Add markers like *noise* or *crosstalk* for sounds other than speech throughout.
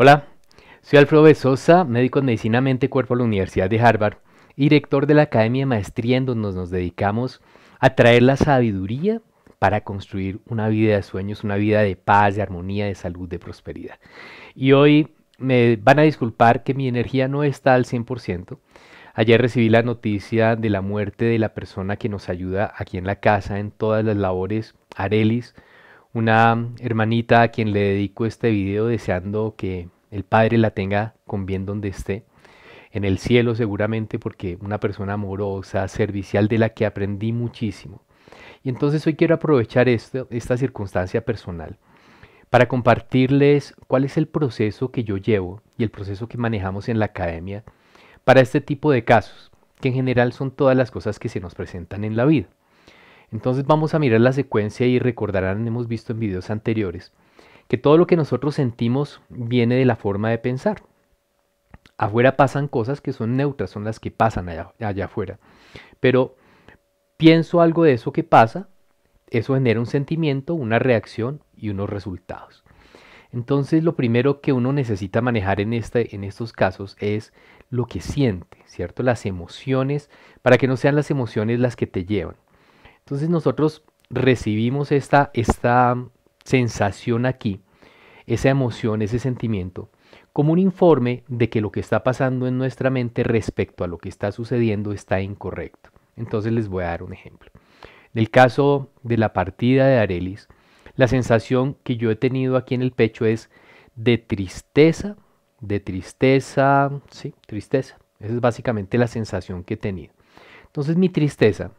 Hola, soy Alfredo Besosa, médico en medicina mente cuerpo de la Universidad de Harvard y director de la Academia de Maestría en donde nos dedicamos a traer la sabiduría para construir una vida de sueños, una vida de paz, de armonía, de salud, de prosperidad. Y hoy me van a disculpar que mi energía no está al 100%. Ayer recibí la noticia de la muerte de la persona que nos ayuda aquí en la casa en todas las labores, Arelis, una hermanita a quien le dedico este video deseando que el Padre la tenga con bien donde esté, en el cielo seguramente, porque una persona amorosa, servicial, de la que aprendí muchísimo. Y entonces hoy quiero aprovechar esta circunstancia personal para compartirles cuál es el proceso que yo llevo y el proceso que manejamos en la academia para este tipo de casos, que en general son todas las cosas que se nos presentan en la vida. Entonces vamos a mirar la secuencia y recordarán, hemos visto en videos anteriores, que todo lo que nosotros sentimos viene de la forma de pensar. Afuera pasan cosas que son neutras, son las que pasan allá, afuera. Pero pienso algo de eso que pasa, eso genera un sentimiento, una reacción y unos resultados. Entonces lo primero que uno necesita manejar en, este, en estos casos es lo que siente, ¿cierto? Las emociones, para que no sean las emociones las que te llevan. Entonces nosotros recibimos esta, esta sensación aquí, esa emoción, ese sentimiento, como un informe de que lo que está pasando en nuestra mente respecto a lo que está sucediendo está incorrecto. Entonces les voy a dar un ejemplo. En el caso de la partida de Arelis, la sensación que yo he tenido aquí en el pecho es de tristeza, de tristeza, sí, tristeza. Esa es básicamente la sensación que he tenido. Entonces mi tristeza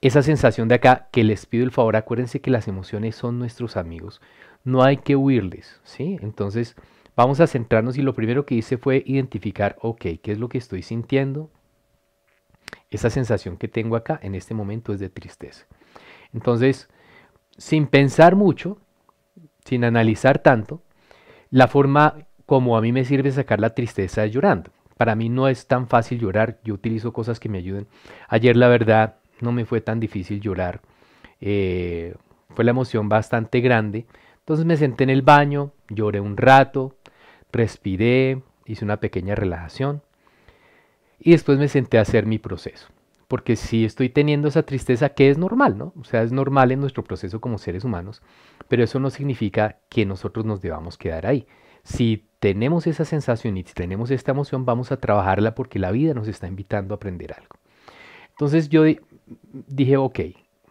esa sensación de acá, que les pido el favor, acuérdense que las emociones son nuestros amigos, no hay que huirles, ¿sí? Entonces vamos a centrarnos y lo primero que hice fue identificar, ok, ¿qué es lo que estoy sintiendo? Esa sensación que tengo acá en este momento es de tristeza. Entonces, sin pensar mucho, sin analizar tanto, la forma como a mí me sirve sacar la tristeza es llorando. Para mí no es tan fácil llorar, yo utilizo cosas que me ayuden. Ayer la verdad no me fue tan difícil llorar. Eh, fue la emoción bastante grande. Entonces me senté en el baño, lloré un rato, respiré, hice una pequeña relajación y después me senté a hacer mi proceso. Porque si estoy teniendo esa tristeza, que es normal, ¿no? O sea, es normal en nuestro proceso como seres humanos, pero eso no significa que nosotros nos debamos quedar ahí. Si tenemos esa sensación y si tenemos esta emoción, vamos a trabajarla porque la vida nos está invitando a aprender algo. Entonces yo dije, ok,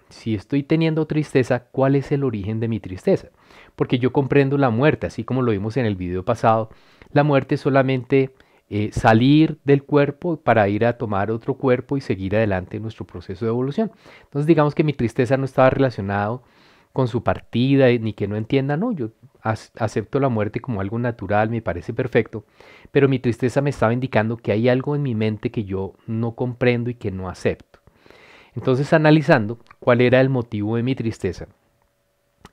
si estoy teniendo tristeza, ¿cuál es el origen de mi tristeza? Porque yo comprendo la muerte, así como lo vimos en el video pasado. La muerte es solamente eh, salir del cuerpo para ir a tomar otro cuerpo y seguir adelante en nuestro proceso de evolución. Entonces digamos que mi tristeza no estaba relacionado con su partida eh, ni que no entienda, no, yo acepto la muerte como algo natural, me parece perfecto, pero mi tristeza me estaba indicando que hay algo en mi mente que yo no comprendo y que no acepto. Entonces, analizando cuál era el motivo de mi tristeza,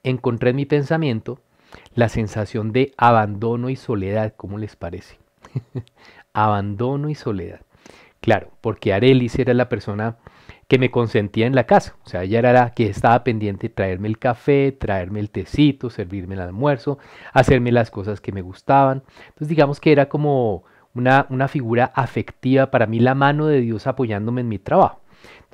encontré en mi pensamiento la sensación de abandono y soledad, ¿cómo les parece? *laughs* abandono y soledad. Claro, porque Arelis era la persona que me consentía en la casa. O sea, ella era la que estaba pendiente de traerme el café, traerme el tecito, servirme el almuerzo, hacerme las cosas que me gustaban. Entonces, digamos que era como una, una figura afectiva para mí, la mano de Dios apoyándome en mi trabajo.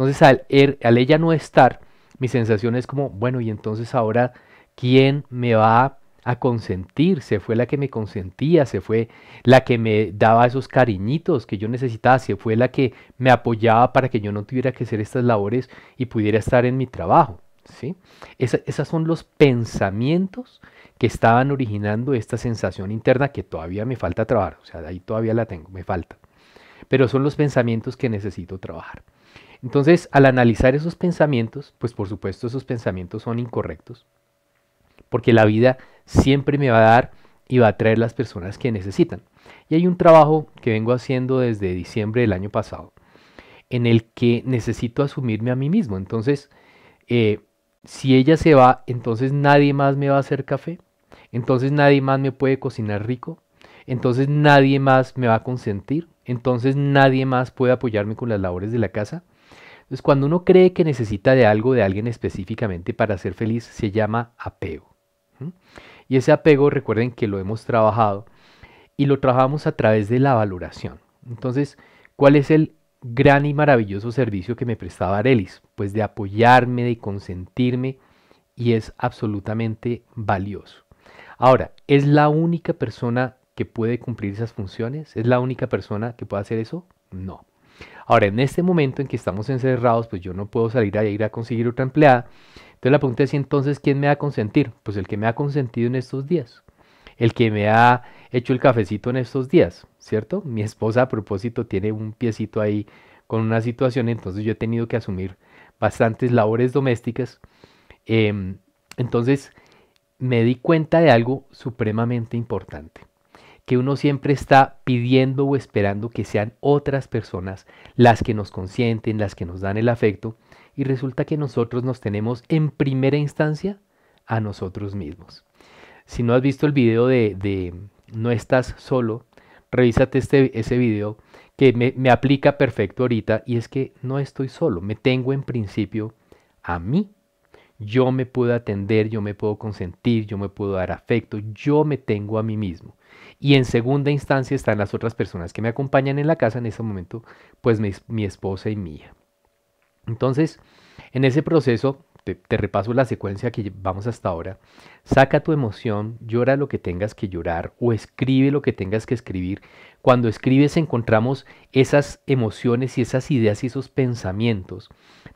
Entonces, er, al, ella no estar, mi sensación es como, bueno, y entonces ahora, ¿quién me va a consentir? Se fue la que me consentía, se fue la que me daba esos cariñitos que yo necesitaba, se fue la que me apoyaba para que yo no tuviera que hacer estas labores y pudiera estar en mi trabajo. ¿sí? esas son los pensamientos que estaban originando esta sensación interna que todavía me falta trabajar, o sea, ahí todavía la tengo, me falta. Pero son los pensamientos que necesito trabajar. Entonces, al analizar esos pensamientos, pues por supuesto esos pensamientos son incorrectos, porque la vida siempre me va a dar y va a traer las personas que necesitan. Y hay un trabajo que vengo haciendo desde diciembre del año pasado, en el que necesito asumirme a mí mismo. Entonces, eh, si ella se va, entonces nadie más me va a hacer café, entonces nadie más me puede cocinar rico, entonces nadie más me va a consentir, entonces nadie más puede apoyarme con las labores de la casa, entonces, cuando uno cree que necesita de algo, de alguien específicamente para ser feliz, se llama apego. Y ese apego, recuerden que lo hemos trabajado y lo trabajamos a través de la valoración. Entonces, ¿cuál es el gran y maravilloso servicio que me prestaba Arelis? Pues de apoyarme, de consentirme y es absolutamente valioso. Ahora, ¿es la única persona que puede cumplir esas funciones? ¿Es la única persona que puede hacer eso? No. Ahora, en este momento en que estamos encerrados, pues yo no puedo salir a ir a conseguir otra empleada. Entonces la pregunta es, entonces quién me va a consentir? Pues el que me ha consentido en estos días, el que me ha hecho el cafecito en estos días, ¿cierto? Mi esposa a propósito tiene un piecito ahí con una situación, entonces yo he tenido que asumir bastantes labores domésticas. Em, entonces me di cuenta de algo supremamente importante que uno siempre está pidiendo o esperando que sean otras personas las que nos consienten, las que nos dan el afecto, y resulta que nosotros nos tenemos en primera instancia a nosotros mismos. Si no has visto el video de, No estás solo, revísate este, ese video que me, me aplica perfecto ahorita y es que no estoy solo, me tengo en principio a mí. Yo me puedo atender, yo me puedo consentir, yo me puedo dar afecto, yo me tengo a mí mismo. Y en segunda instancia están las otras personas que me acompañan en la casa en ese momento, pues mi, esposa y mía Entonces, en ese proceso, te, repaso la secuencia que vamos hasta ahora, saca tu emoción, llora lo que tengas que llorar o escribe lo que tengas que escribir. Cuando escribes encontramos esas emociones y esas ideas y esos pensamientos,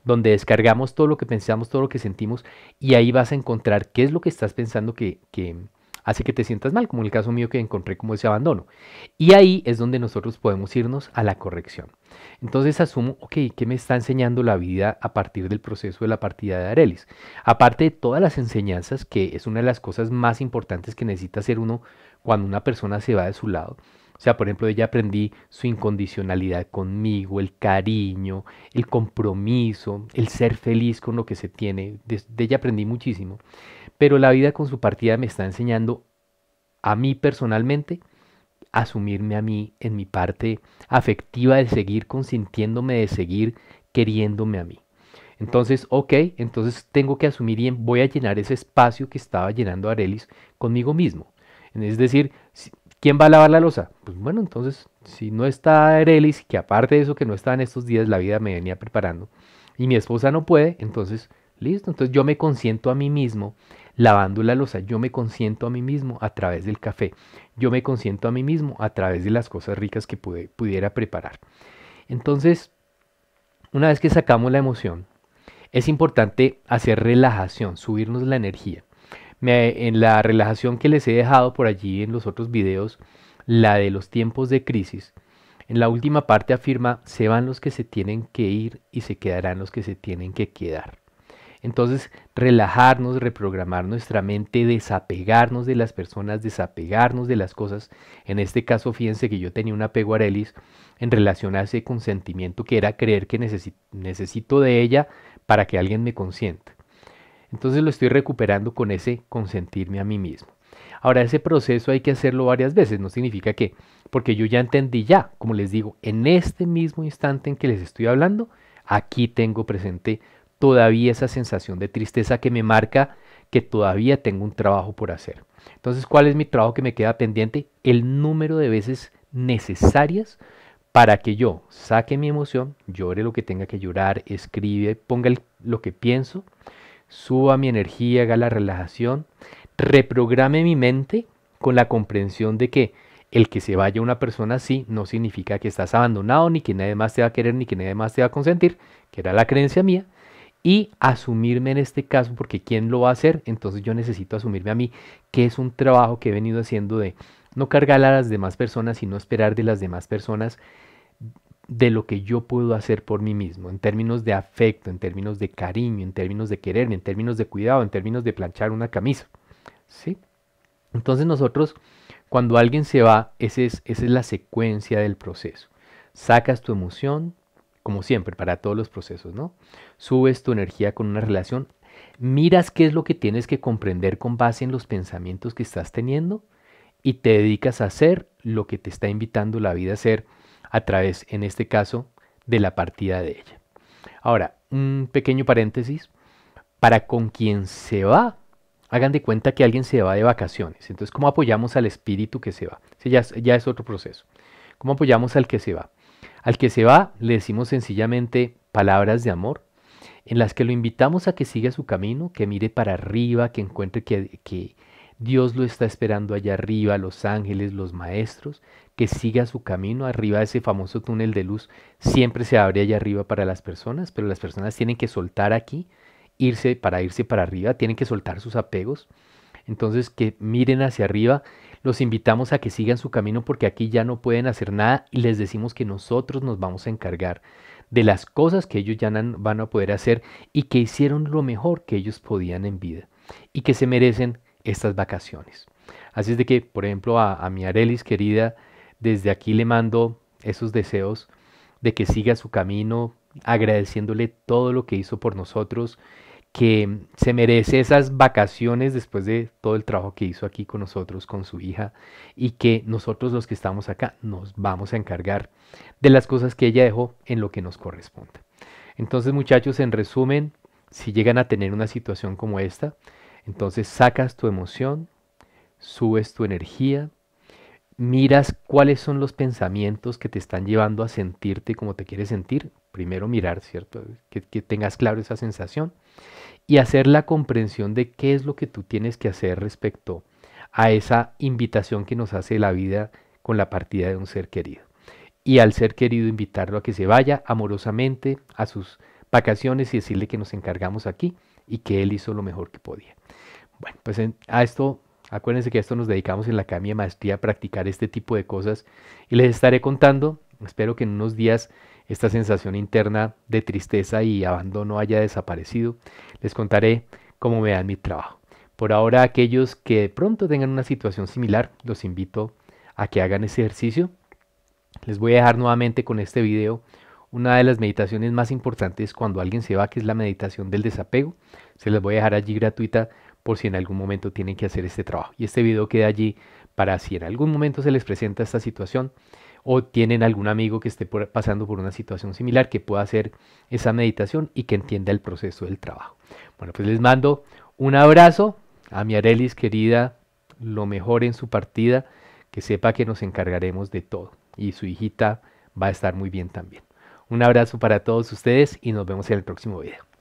donde descargamos todo lo que pensamos, todo lo que sentimos y ahí vas a encontrar qué es lo que estás pensando que... que hace que te sientas mal, como en el caso mío que encontré como ese abandono. Y ahí es donde nosotros podemos irnos a la corrección. Entonces asumo, ok, ¿qué me está enseñando la vida a partir del proceso de la partida de Arelis? Aparte de todas las enseñanzas, que es una de las cosas más importantes que necesita hacer uno cuando una persona se va de su lado, o sea, por ejemplo, ella aprendí su incondicionalidad conmigo, el cariño, el compromiso, el ser feliz con lo que se tiene. De, ella aprendí muchísimo. Pero la vida con su partida me está enseñando a mí personalmente asumirme a mí en mi parte afectiva de seguir consintiéndome, de seguir queriéndome a mí. Entonces, ok, entonces tengo que asumir y voy a llenar ese espacio que estaba llenando Arelis conmigo mismo. Es decir, ¿quién va a lavar la losa? Pues bueno, entonces, si no está Arelis, que aparte de eso que no está en estos días, la vida me venía preparando, y mi esposa no puede, entonces, listo, entonces yo me consiento a mí mismo lavando la losa. Yo me consiento a mí mismo a través del café. Yo me consiento a mí mismo a través de las cosas ricas que pude, pudiera preparar. Entonces, una vez que sacamos la emoción, es importante hacer relajación, subirnos la energía. en la relajación que les he dejado por allí en los otros videos, la de los tiempos de crisis, en la última parte afirma, se van los que se tienen que ir y se quedarán los que se tienen que quedar. Entonces, relajarnos, reprogramar nuestra mente, desapegarnos de las personas, desapegarnos de las cosas. En este caso, fíjense que yo tenía un apego a Arelis en relación a ese consentimiento que era creer que necesito de ella para que alguien me consienta. Entonces lo estoy recuperando con ese consentirme a mí mismo. Ahora, ese proceso hay que hacerlo varias veces, no significa que, porque yo ya entendí ya, como les digo, en este mismo instante en que les estoy hablando, aquí tengo presente todavía esa sensación de tristeza que me marca que todavía tengo un trabajo por hacer. Entonces, ¿cuál es mi trabajo que me queda pendiente? El número de veces necesarias para que yo saque mi emoción, llore lo que tenga que llorar, escribe, ponga lo que pienso, suba mi energía, haga la relajación, reprograme mi mente con la comprensión de que el que se vaya una persona así no significa que estás abandonado, ni que nadie más te va a querer, ni que nadie más te va a consentir, que era la creencia mía, y asumirme en este caso, porque ¿quién lo va a hacer? Entonces yo necesito asumirme a mí, que es un trabajo que he venido haciendo de no cargar a las demás personas y no esperar de las demás personas de lo que yo puedo hacer por mí mismo, en términos de afecto, en términos de cariño, en términos de quererme, en términos de cuidado, en términos de planchar una camisa. ¿Sí? Entonces nosotros, cuando alguien se va, es, esa es la secuencia del proceso. Sacas tu emoción, como siempre, para todos los procesos, ¿no? Subes tu energía con una relación, miras qué es lo que tienes que comprender con base en los pensamientos que estás teniendo y te dedicas a hacer lo que te está invitando la vida a hacer a través, en este caso, de la partida de ella. Ahora, un pequeño paréntesis, para con quien se va, hagan de cuenta que alguien se va de vacaciones, entonces, ¿cómo apoyamos al espíritu que se va? ya es otro proceso. ¿Cómo apoyamos al que se va? Al que se va le decimos sencillamente palabras de amor, en las que lo invitamos a que siga su camino, que mire para arriba, que encuentre que, Dios lo está esperando allá arriba, los ángeles, los maestros, que siga su camino arriba de ese famoso túnel de luz. Siempre se abre allá arriba para las personas, pero las personas tienen que soltar aquí, irse para irse para arriba, tienen que soltar sus apegos. Entonces que miren hacia arriba los invitamos a que sigan su camino porque aquí ya no pueden hacer nada y les decimos que nosotros nos vamos a encargar de las cosas que ellos ya van a poder hacer y que hicieron lo mejor que ellos podían en vida y que se merecen estas vacaciones. Así es de que, por ejemplo, a, mi Arelis querida, desde aquí le mando esos deseos de que siga su camino, agradeciéndole todo lo que hizo por nosotros que se merece esas vacaciones después de todo el trabajo que hizo aquí con nosotros, con su hija, y que nosotros los que estamos acá nos vamos a encargar de las cosas que ella dejó en lo que nos corresponde. Entonces muchachos, en resumen, si llegan a tener una situación como esta, entonces sacas tu emoción, subes tu energía, miras cuáles son los pensamientos que te están llevando a sentirte como te quieres sentir. Primero mirar, ¿cierto? Que, que tengas claro esa sensación y hacer la comprensión de qué es lo que tú tienes que hacer respecto a esa invitación que nos hace la vida con la partida de un ser querido. Y al ser querido invitarlo a que se vaya amorosamente a sus vacaciones y decirle que nos encargamos aquí y que él hizo lo mejor que podía. Bueno, pues a esto, acuérdense que a esto nos dedicamos en la Academia de Maestría a practicar este tipo de cosas y les estaré contando, espero que en unos días esta sensación interna de tristeza y abandono haya desaparecido, les contaré cómo me dan mi trabajo. Por ahora, aquellos que de pronto tengan una situación similar, los invito a que hagan ese ejercicio. Les voy a dejar nuevamente con este video una de las meditaciones más importantes cuando alguien se va, que es la meditación del desapego. Se les voy a dejar allí gratuita por si en algún momento tienen que hacer este trabajo. Y este video queda allí para si en algún momento se les presenta esta situación o tienen algún amigo que esté pasando por una situación similar que pueda hacer esa meditación y que entienda el proceso del trabajo. Bueno, pues les mando un abrazo a mi Arelis querida, lo mejor en su partida, que sepa que nos encargaremos de todo y su hijita va a estar muy bien también. Un abrazo para todos ustedes y nos vemos en el próximo video.